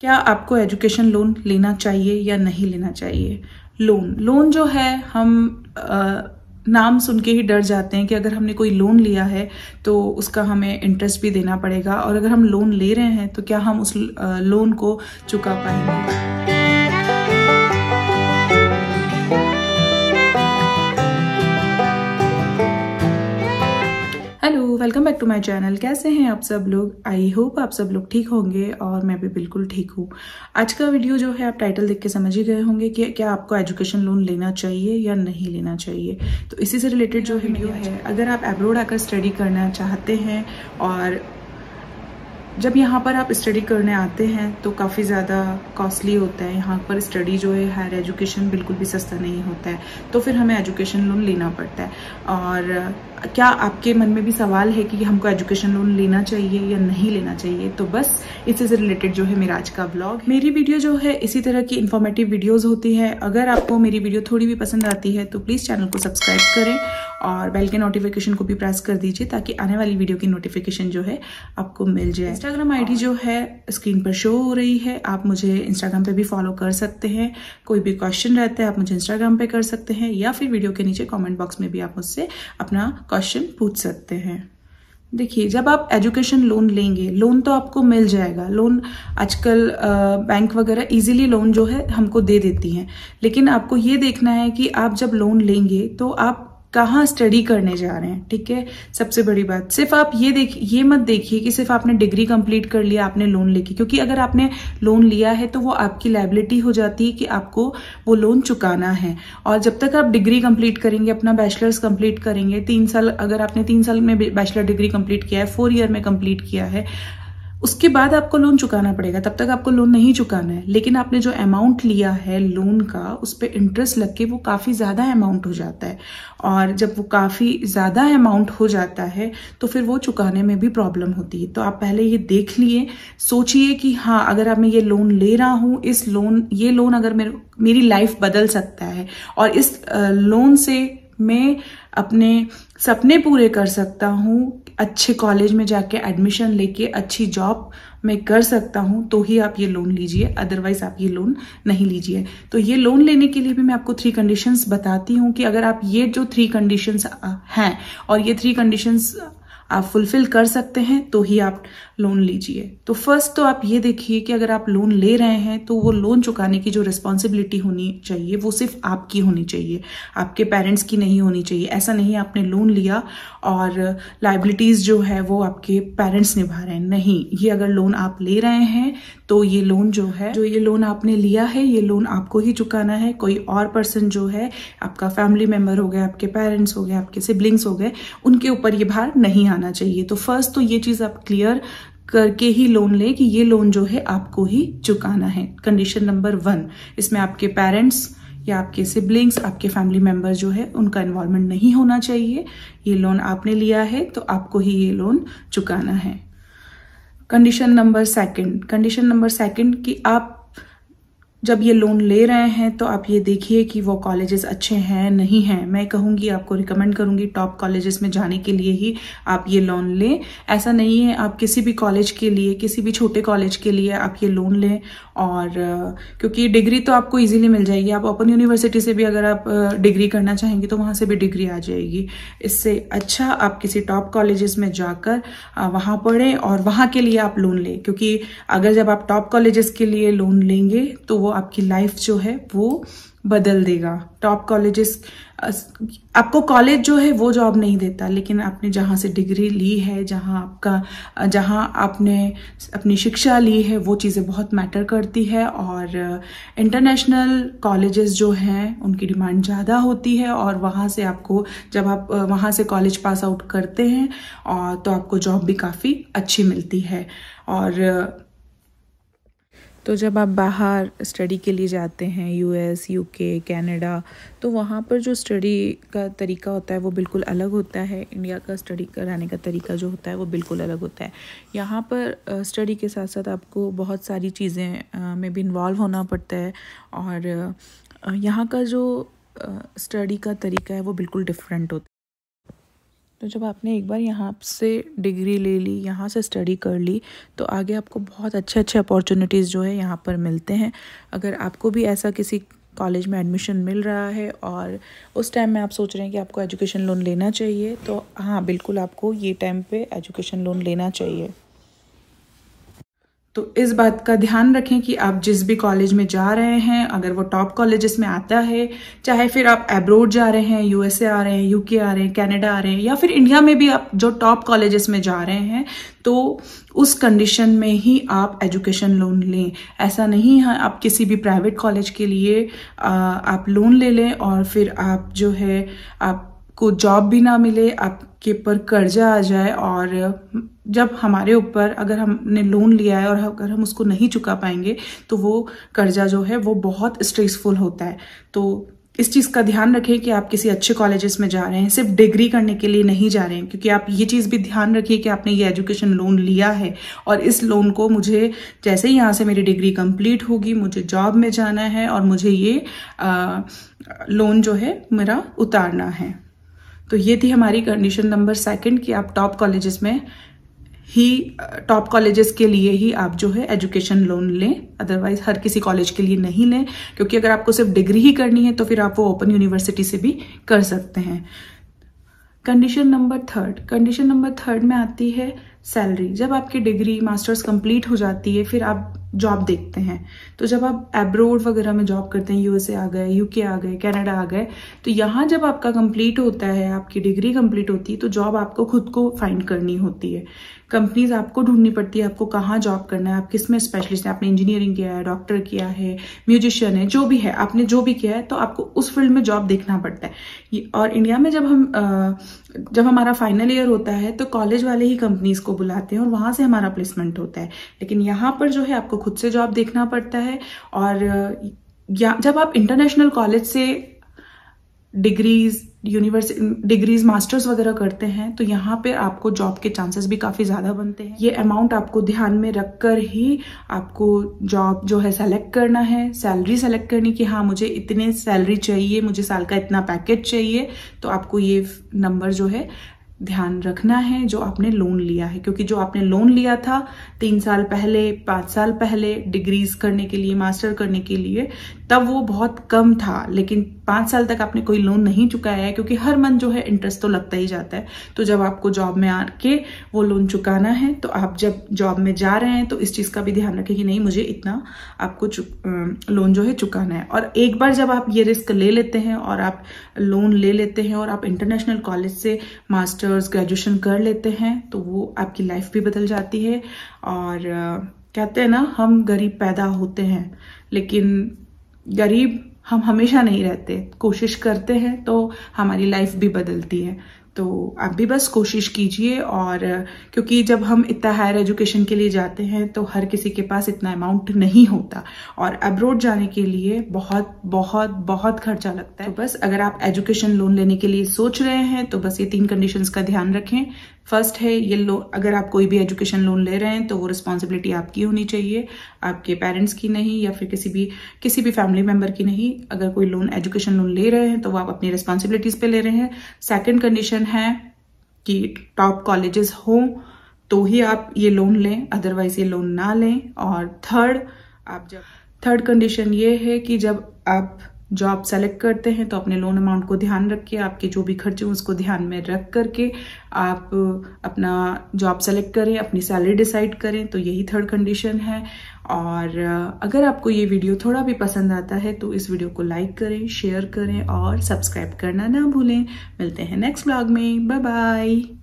क्या आपको education loan लेना चाहिए या नहीं लेना चाहिए लोन लोन जो है हम आ, नाम सुन के ही डर जाते हैं कि अगर हमने कोई लोन लिया है तो उसका हमें इंटरेस्ट भी देना पड़ेगा और अगर हम लोन ले रहे हैं तो क्या हम उस लोन को चुका पाएंगे टू माय चैनल कैसे हैं आप सब लोग आई होप आप सब लोग ठीक होंगे और मैं भी बिल्कुल ठीक हूँ आज का वीडियो जो है आप टाइटल देख के समझ ही गए होंगे कि क्या आपको एजुकेशन लोन लेना चाहिए या नहीं लेना चाहिए तो इसी से रिलेटेड जो वीडियो है अगर आप एब्रोड आकर स्टडी करना चाहते हैं और जब यहाँ पर आप स्टडी करने आते हैं तो काफ़ी ज़्यादा कॉस्टली होता है यहाँ पर स्टडी जो है हायर एजुकेशन बिल्कुल भी सस्ता नहीं होता है तो फिर हमें एजुकेशन लोन लेना पड़ता है और क्या आपके मन में भी सवाल है कि हमको एजुकेशन लोन लेना चाहिए या नहीं लेना चाहिए तो बस इससे से रिलेटेड जो है मेरा आज का ब्लॉग मेरी वीडियो जो है इसी तरह की इन्फॉर्मेटिव वीडियोज़ होती है अगर आपको मेरी वीडियो थोड़ी भी पसंद आती है तो प्लीज़ चैनल को सब्सक्राइब करें और बेल के नोटिफिकेशन को भी प्रेस कर दीजिए ताकि आने वाली वीडियो की नोटिफिकेशन जो है आपको मिल जाए इंस्टाग्राम आईडी जो है स्क्रीन पर शो हो रही है आप मुझे इंस्टाग्राम पे भी फॉलो कर सकते हैं कोई भी क्वेश्चन रहता है आप मुझे इंस्टाग्राम पे कर सकते हैं या फिर वीडियो के नीचे कमेंट बॉक्स में भी आप मुझसे अपना क्वेश्चन पूछ सकते हैं देखिए जब आप एजुकेशन लोन लेंगे लोन तो आपको मिल जाएगा लोन आजकल बैंक वगैरह इजीली लोन जो है हमको दे देती हैं लेकिन आपको ये देखना है कि आप जब लोन लेंगे तो आप कहाँ स्टडी करने जा रहे हैं ठीक है सबसे बड़ी बात सिर्फ आप ये देखिए ये मत देखिए कि सिर्फ आपने डिग्री कंप्लीट कर लिया आपने लोन लेके क्योंकि अगर आपने लोन लिया है तो वो आपकी लाइबिलिटी हो जाती है कि आपको वो लोन चुकाना है और जब तक आप डिग्री कंप्लीट करेंगे अपना बैचलर्स कंप्लीट करेंगे तीन साल अगर आपने तीन साल में बैचलर डिग्री कंप्लीट किया है फोर ईयर में कंप्लीट किया है उसके बाद आपको लोन चुकाना पड़ेगा तब तक आपको लोन नहीं चुकाना है लेकिन आपने जो अमाउंट लिया है लोन का उस पर इंटरेस्ट लग के वो काफ़ी ज़्यादा अमाउंट हो जाता है और जब वो काफ़ी ज़्यादा अमाउंट हो जाता है तो फिर वो चुकाने में भी प्रॉब्लम होती है तो आप पहले ये देख लिए सोचिए कि हाँ अगर आप मैं ये लोन ले रहा हूँ इस लोन ये लोन अगर मेरे मेरी लाइफ बदल सकता है और इस लोन से मैं अपने सपने पूरे कर सकता हूँ अच्छे कॉलेज में जाके एडमिशन लेके अच्छी जॉब मैं कर सकता हूँ तो ही आप ये लोन लीजिए अदरवाइज आप ये लोन नहीं लीजिए तो ये लोन लेने के लिए भी मैं आपको थ्री कंडीशंस बताती हूँ कि अगर आप ये जो थ्री कंडीशंस हैं और ये थ्री कंडीशंस आप फुलफिल कर सकते हैं तो ही आप लोन लीजिए तो फर्स्ट तो आप ये देखिए कि अगर आप लोन ले रहे हैं तो वो लोन चुकाने की जो रिस्पॉन्सिबिलिटी होनी चाहिए वो सिर्फ आपकी होनी चाहिए आपके पेरेंट्स की नहीं होनी चाहिए ऐसा नहीं आपने लोन लिया और लाइबिलिटीज़ जो है वो आपके पेरेंट्स निभा रहे हैं नहीं ये अगर लोन आप ले रहे हैं तो ये लोन जो है जो ये लोन आपने लिया है ये लोन आपको ही चुकाना है कोई और पर्सन जो है आपका फैमिली मेम्बर हो गया आपके पेरेंट्स हो गए आपके सिबलिंग्स हो गए उनके ऊपर ये भार नहीं आ आना चाहिए तो फर्स्ट तो ये चीज आप क्लियर करके ही लोन लें कि ये लोन जो है आपको ही चुकाना है कंडीशन नंबर वन इसमें आपके पेरेंट्स या आपके सिबलिंग्स आपके फैमिली मेंबर जो है उनका इन्वॉल्वमेंट नहीं होना चाहिए ये लोन आपने लिया है तो आपको ही ये लोन चुकाना है condition number second condition number second कि आप जब ये लोन ले रहे हैं तो आप ये देखिए कि वो कॉलेजेस अच्छे हैं नहीं हैं मैं कहूँगी आपको रिकमेंड करूँगी टॉप कॉलेजेस में जाने के लिए ही आप ये लोन लें ऐसा नहीं है आप किसी भी कॉलेज के लिए किसी भी छोटे कॉलेज के लिए आप ये लोन लें और क्योंकि डिग्री तो आपको इजीली मिल जाएगी आप ओपन यूनिवर्सिटी से भी अगर आप डिग्री करना चाहेंगे तो वहाँ से भी डिग्री आ जाएगी इससे अच्छा आप किसी टॉप कॉलेजेस में जाकर वहाँ पढ़ें और वहाँ के लिए आप लोन लें क्योंकि अगर जब आप टॉप कॉलेजेस के लिए लोन लेंगे तो आपकी लाइफ जो है वो बदल देगा टॉप कॉलेजेस आपको कॉलेज जो है वो जॉब नहीं देता लेकिन आपने जहाँ से डिग्री ली है जहाँ आपका जहाँ आपने अपनी शिक्षा ली है वो चीज़ें बहुत मैटर करती है और इंटरनेशनल कॉलेजेस जो हैं उनकी डिमांड ज़्यादा होती है और वहाँ से आपको जब आप वहाँ से कॉलेज पास आउट करते हैं और तो आपको जॉब भी काफ़ी अच्छी मिलती है और तो जब आप बाहर स्टडी के लिए जाते हैं यूएस यूके कनाडा तो वहाँ पर जो स्टडी का तरीका होता है वो बिल्कुल अलग होता है इंडिया का स्टडी कराने का तरीका जो होता है वो बिल्कुल अलग होता है यहाँ पर स्टडी के साथ साथ आपको बहुत सारी चीज़ें में भी इन्वॉल्व होना पड़ता है और यहाँ का जो स्टडी का तरीका है वो बिल्कुल डिफरेंट होता है तो जब आपने एक बार यहाँ से डिग्री ले ली यहाँ से स्टडी कर ली तो आगे आपको बहुत अच्छे अच्छे अपॉर्चुनिटीज़ जो है यहाँ पर मिलते हैं अगर आपको भी ऐसा किसी कॉलेज में एडमिशन मिल रहा है और उस टाइम में आप सोच रहे हैं कि आपको एजुकेशन लोन लेना चाहिए तो हाँ बिल्कुल आपको ये टाइम पे एजुकेशन लोन लेना चाहिए तो इस बात का ध्यान रखें कि आप जिस भी कॉलेज में जा रहे हैं अगर वो टॉप कॉलेजेस में आता है चाहे फिर आप एब्रोड जा रहे हैं यूएसए आ रहे हैं यूके आ रहे हैं कनाडा आ रहे हैं या फिर इंडिया में भी आप जो टॉप कॉलेजेस में जा रहे हैं तो उस कंडीशन में ही आप एजुकेशन लोन लें ऐसा नहीं है आप किसी भी प्राइवेट कॉलेज के लिए आ, आप लोन ले लें और फिर आप जो है आपको जॉब भी ना मिले आपके पर कर्जा आ जाए और जब हमारे ऊपर अगर हमने लोन लिया है और अगर हम उसको नहीं चुका पाएंगे तो वो कर्जा जो है वो बहुत स्ट्रेसफुल होता है तो इस चीज़ का ध्यान रखें कि आप किसी अच्छे कॉलेजेस में जा रहे हैं सिर्फ डिग्री करने के लिए नहीं जा रहे हैं क्योंकि आप ये चीज़ भी ध्यान रखिए कि आपने ये एजुकेशन लोन लिया है और इस लोन को मुझे जैसे ही यहाँ से मेरी डिग्री कंप्लीट होगी मुझे जॉब में जाना है और मुझे ये आ, लोन जो है मेरा उतारना है तो ये थी हमारी कंडीशन नंबर सेकेंड कि आप टॉप कॉलेजेस में ही टॉप कॉलेजेस के लिए ही आप जो है एजुकेशन लोन लें अदरवाइज हर किसी कॉलेज के लिए नहीं लें क्योंकि अगर आपको सिर्फ डिग्री ही करनी है तो फिर आप वो ओपन यूनिवर्सिटी से भी कर सकते हैं condition number third condition number third में आती है सैलरी जब आपकी डिग्री मास्टर्स कंप्लीट हो जाती है फिर आप जॉब देखते हैं तो जब आप एब्रोड वगैरह में जॉब करते हैं यूएसए आ गए यूके आ गए कनाडा आ गए तो यहाँ जब आपका कंप्लीट होता है आपकी डिग्री कंप्लीट होती है तो जॉब आपको खुद को फाइंड करनी होती है कंपनीज आपको ढूंढनी पड़ती है आपको कहाँ जॉब करना है आप किस में स्पेशलिस्ट है आपने इंजीनियरिंग किया है डॉक्टर किया है म्यूजिशियन है जो भी है आपने जो भी किया है तो आपको उस फील्ड में जॉब देखना पड़ता है और इंडिया में जब हम जब हमारा फाइनल ईयर होता है तो कॉलेज वाले ही कंपनीज को बुलाते हैं और वहां से हमारा प्लेसमेंट होता है लेकिन यहाँ पर जो है आपको खुद से जॉब देखना पड़ता है और या जब आप इंटरनेशनल कॉलेज से डिग्रीज यूनिवर्सिटी डिग्रीज मास्टर्स वगैरह करते हैं तो यहाँ पे आपको जॉब के चांसेस भी काफ़ी ज़्यादा बनते हैं ये अमाउंट आपको ध्यान में रखकर ही आपको जॉब जो है सेलेक्ट करना है सैलरी सेलेक्ट करनी कि हाँ मुझे इतने सैलरी चाहिए मुझे साल का इतना पैकेज चाहिए तो आपको ये नंबर जो है ध्यान रखना है जो आपने लोन लिया है क्योंकि जो आपने लोन लिया था तीन साल पहले पाँच साल पहले डिग्रीज करने के लिए मास्टर करने के लिए तब वो बहुत कम था लेकिन पाँच साल तक आपने कोई लोन नहीं चुकाया है क्योंकि हर मंथ जो है इंटरेस्ट तो लगता ही जाता है तो जब आपको जॉब में आके वो लोन चुकाना है तो आप जब जॉब में जा रहे हैं तो इस चीज़ का भी ध्यान रखें कि नहीं मुझे इतना आपको लोन जो है चुकाना है और एक बार जब आप ये रिस्क ले लेते हैं और आप लोन ले लेते हैं और आप इंटरनेशनल कॉलेज से मास्टर्स ग्रेजुएशन कर लेते हैं तो वो आपकी लाइफ भी बदल जाती है और कहते हैं ना हम गरीब पैदा होते हैं लेकिन गरीब हम हमेशा नहीं रहते कोशिश करते हैं तो हमारी लाइफ भी बदलती है तो आप भी बस कोशिश कीजिए और क्योंकि जब हम इतना हायर एजुकेशन के लिए जाते हैं तो हर किसी के पास इतना अमाउंट नहीं होता और अब्रोड जाने के लिए बहुत बहुत बहुत खर्चा लगता है तो बस अगर आप एजुकेशन लोन लेने के लिए सोच रहे हैं तो बस ये तीन कंडीशंस का ध्यान रखें फर्स्ट है ये लो अगर आप कोई भी एजुकेशन लोन ले रहे हैं तो वो रिस्पॉन्सिबिलिटी आपकी होनी चाहिए आपके पेरेंट्स की नहीं या फिर किसी भी किसी भी फैमिली मेम्बर की नहीं अगर कोई लोन एजुकेशन लोन ले रहे हैं तो वो आप अपनी रिस्पॉन्सिबिलिटीज पे ले रहे हैं सेकेंड कंडीशन है कि टॉप कॉलेजेस हों तो ही आप ये लोन लें अदरवाइज ये लोन ना लें और थर्ड आप जब थर्ड कंडीशन ये है कि जब आप जो आप सेलेक्ट करते हैं तो अपने लोन अमाउंट को ध्यान रख के आपके जो भी खर्चे हैं उसको ध्यान में रख करके आप अपना जॉब सेलेक्ट करें अपनी सैलरी डिसाइड करें तो यही थर्ड कंडीशन है और अगर आपको ये वीडियो थोड़ा भी पसंद आता है तो इस वीडियो को लाइक करें शेयर करें और सब्सक्राइब करना ना भूलें मिलते हैं नेक्स्ट ब्लॉग में बाय बाय